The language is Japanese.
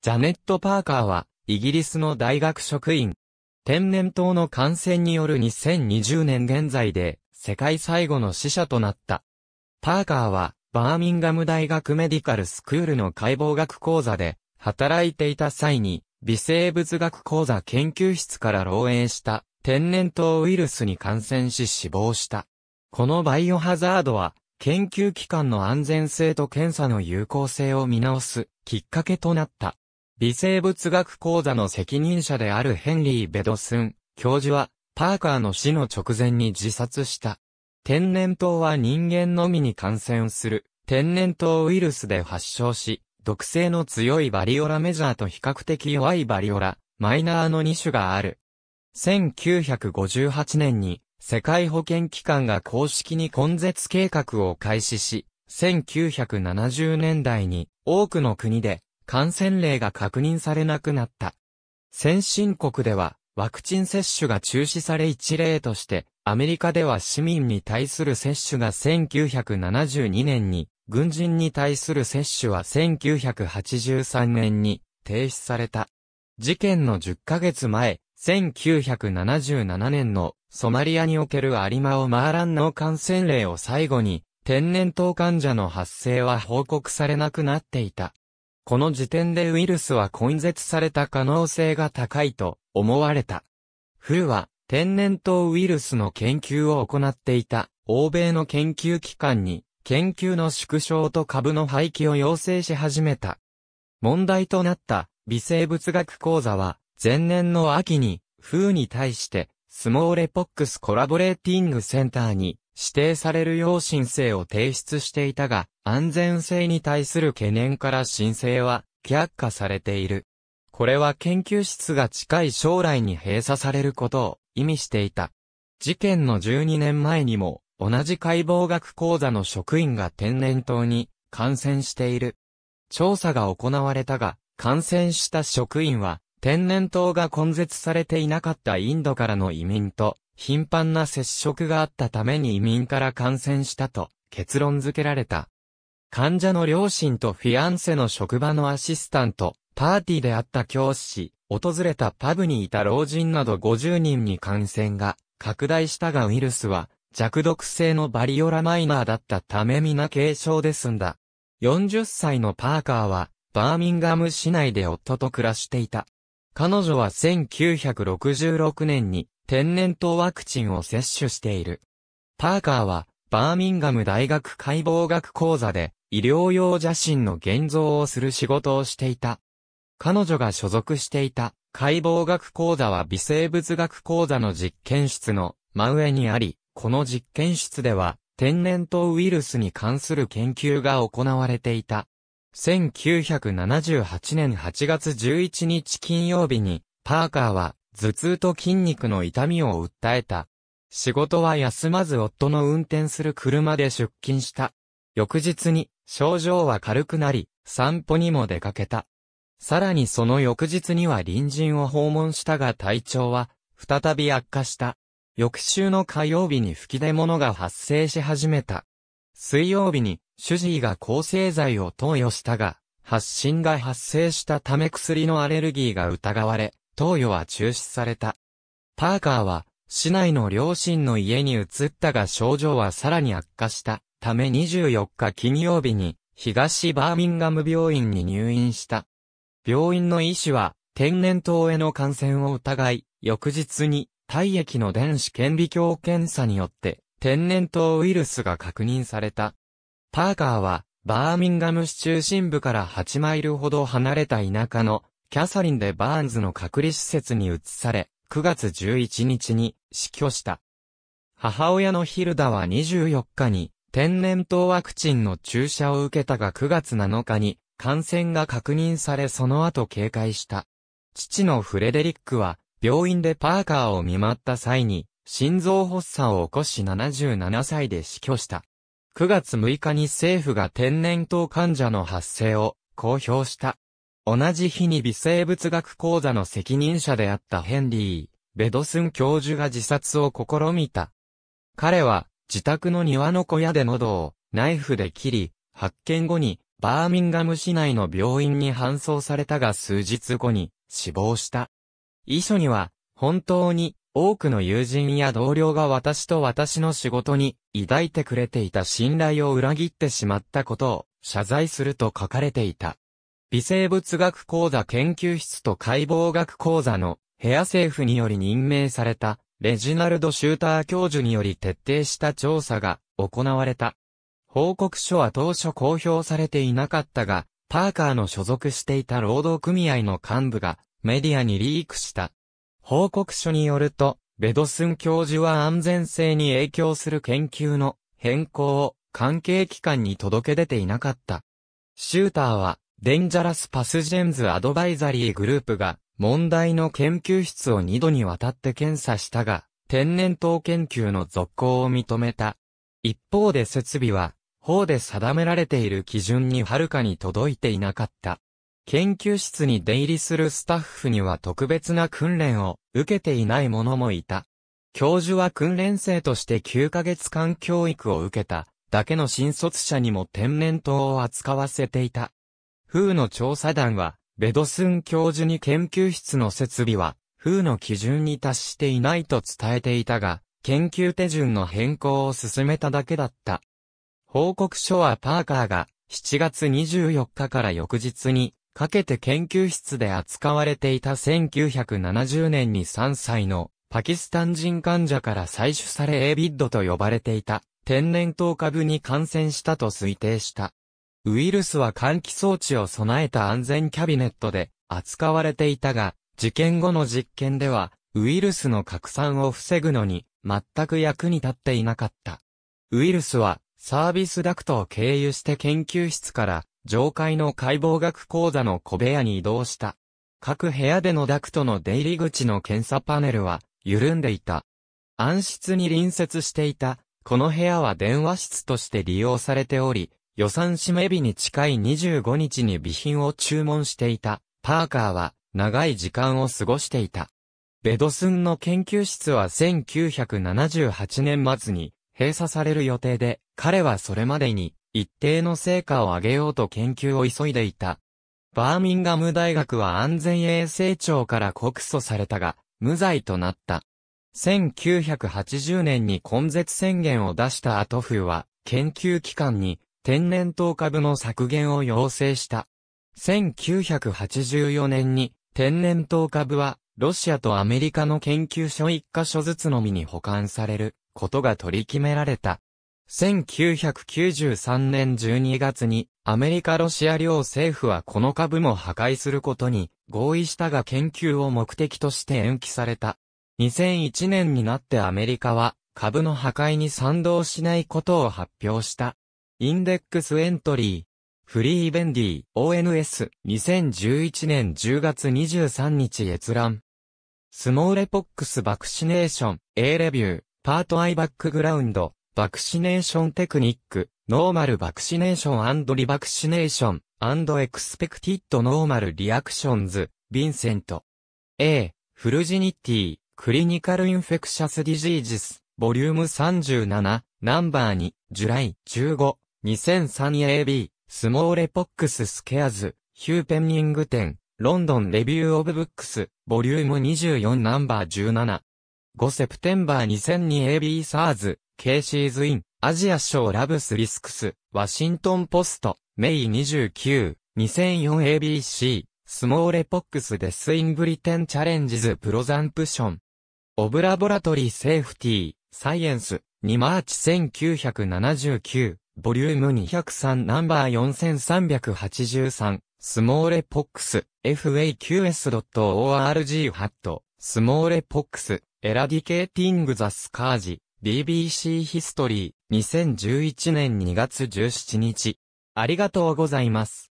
ジャネット・パーカーは、イギリスの大学職員。天然痘の感染による2020年現在で、世界最後の死者となった。パーカーは、バーミンガム大学メディカルスクールの解剖学講座で、働いていた際に、微生物学講座研究室から漏洩した天然痘ウイルスに感染し死亡した。このバイオハザードは、研究機関の安全性と検査の有効性を見直すきっかけとなった。微生物学講座の責任者であるヘンリー・ベドスン教授は、パーカーの死の直前に自殺した。天然痘は人間のみに感染する天然痘ウイルスで発症し、毒性の強いバリオラメジャーと比較的弱いバリオラ、マイナーの2種がある。1958年に世界保健機関が公式に根絶計画を開始し、1970年代に多くの国で感染例が確認されなくなった。先進国では、ワクチン接種が中止され一例として、アメリカでは市民に対する接種が1972年に、軍人に対する接種は1983年に停止された。事件の10ヶ月前、1977年のソマリアにおけるアリマオマーランの感染例を最後に、天然痘患者の発生は報告されなくなっていた。この時点でウイルスは根絶された可能性が高いと思われた。フーは天然痘ウイルスの研究を行っていた欧米の研究機関に研究の縮小と株の廃棄を要請し始めた。問題となった微生物学講座は前年の秋にーに対してスモーレポックスコラボレーティングセンターに指定されるよう申請を提出していたが、安全性に対する懸念から申請は却下されている。これは研究室が近い将来に閉鎖されることを意味していた。事件の12年前にも、同じ解剖学講座の職員が天然痘に感染している。調査が行われたが、感染した職員は、天然痘が根絶されていなかったインドからの移民と頻繁な接触があったために移民から感染したと結論付けられた。患者の両親とフィアンセの職場のアシスタント、パーティーであった教師、訪れたパブにいた老人など50人に感染が拡大したがウイルスは弱毒性のバリオラマイナーだったため皆軽症で済んだ。40歳のパーカーはバーミンガム市内で夫と暮らしていた。彼女は1966年に天然痘ワクチンを接種している。パーカーは、バーミンガム大学解剖学講座で、医療用写真の現像をする仕事をしていた。彼女が所属していた解剖学講座は微生物学講座の実験室の真上にあり、この実験室では天然痘ウイルスに関する研究が行われていた。1978年8月11日金曜日に、パーカーは頭痛と筋肉の痛みを訴えた。仕事は休まず夫の運転する車で出勤した。翌日に症状は軽くなり、散歩にも出かけた。さらにその翌日には隣人を訪問したが体調は再び悪化した。翌週の火曜日に吹き出物が発生し始めた。水曜日に主治医が抗生剤を投与したが、発疹が発生したため薬のアレルギーが疑われ、投与は中止された。パーカーは、市内の両親の家に移ったが症状はさらに悪化したため24日金曜日に、東バーミンガム病院に入院した。病院の医師は、天然痘への感染を疑い、翌日に、体液の電子顕微鏡検査によって、天然痘ウイルスが確認された。パーカーは、バーミンガム市中心部から8マイルほど離れた田舎のキャサリンでバーンズの隔離施設に移され、9月11日に死去した。母親のヒルダは24日に天然痘ワクチンの注射を受けたが9月7日に感染が確認されその後警戒した。父のフレデリックは病院でパーカーを見舞った際に心臓発作を起こし77歳で死去した。9月6日に政府が天然痘患者の発生を公表した。同じ日に微生物学講座の責任者であったヘンリー・ベドスン教授が自殺を試みた。彼は、自宅の庭の小屋で喉をナイフで切り、発見後にバーミンガム市内の病院に搬送されたが数日後に死亡した。遺書には、本当に多くの友人や同僚が私と私の仕事に抱いてくれていた信頼を裏切ってしまったことを謝罪すると書かれていた。微生物学講座研究室と解剖学講座のヘア政府により任命されたレジナルド・シューター教授により徹底した調査が行われた。報告書は当初公表されていなかったが、パーカーの所属していた労働組合の幹部がメディアにリークした。報告書によると、ベドスン教授は安全性に影響する研究の変更を関係機関に届け出ていなかった。シューターはデンジャラス・パスジェンズ・アドバイザリーグループが、問題の研究室を2度にわたって検査したが、天然痘研究の続行を認めた。一方で設備は、法で定められている基準にはるかに届いていなかった。研究室に出入りするスタッフには特別な訓練を受けていない者もいた。教授は訓練生として9ヶ月間教育を受けただけの新卒者にも天然痘を扱わせていた。風の調査団は、ベドスン教授に研究室の設備は、風の基準に達していないと伝えていたが、研究手順の変更を進めただけだった。報告書はパーカーが7月24日から翌日にかけて研究室で扱われていた1970年に3歳のパキスタン人患者から採取されエビッドと呼ばれていた天然痘株に感染したと推定した。ウイルスは換気装置を備えた安全キャビネットで扱われていたが、事件後の実験では、ウイルスの拡散を防ぐのに、全く役に立っていなかった。ウイルスは、サービスダクトを経由して研究室から、上階の解剖学講座の小部屋に移動した。各部屋でのダクトの出入り口の検査パネルは、緩んでいた。暗室に隣接していた、この部屋は電話室として利用されており、予算締め日に近い25日に備品を注文していた、パーカーは長い時間を過ごしていた。ベドスンの研究室は1978年末に閉鎖される予定で、彼はそれまでに一定の成果を上げようと研究を急いでいた。バーミンガム大学は安全衛生庁から告訴されたが、無罪となった。1980年に根絶宣言を出したアトフーは、研究機関に天然痘株の削減を要請した。1984年に天然痘株はロシアとアメリカの研究所一箇所ずつのみに保管されることが取り決められた。1993年12月にアメリカロシア両政府はこの株も破壊することに合意したが研究を目的として延期された。2001年になってアメリカは株の破壊に賛同しないことを発表した。インデックスエントリー。フリーベンディー、ONS、2011年10月23日閲覧。スモーレポックスバクシネーション、A レビュー、パートアイバックグラウンド、バクシネーションテクニック、ノーマルバクシネーションリバクシネーション、アンドエクスペクティッドノーマルリアクションズ、ヴィンセント。A、フルジニティ、クリニカルインフェクシャスディジージス、ボリューム37、ナンバー2、ジュライ、15。2003AB、スモーレポックススケアズ、ヒューペンニング展、ロンドンレビューオブブックス、ボリューム24ナンバー17。5セプテンバー 2002AB サーズ、ケーシーズイン、アジア賞ラブスリスクス、ワシントンポスト、メイ29、2004ABC、スモーレポックスデスインブリテンチャレンジズプロザンプション。オブラボラトリーセーフティー、サイエンス、2マーチ1979、ボリューム203ナンバー4383、スモーレポックス、faqs.org ハット、スモーレポックス、エラディケーティングザスカージ、BBC ヒストリー、2011年2月17日。ありがとうございます。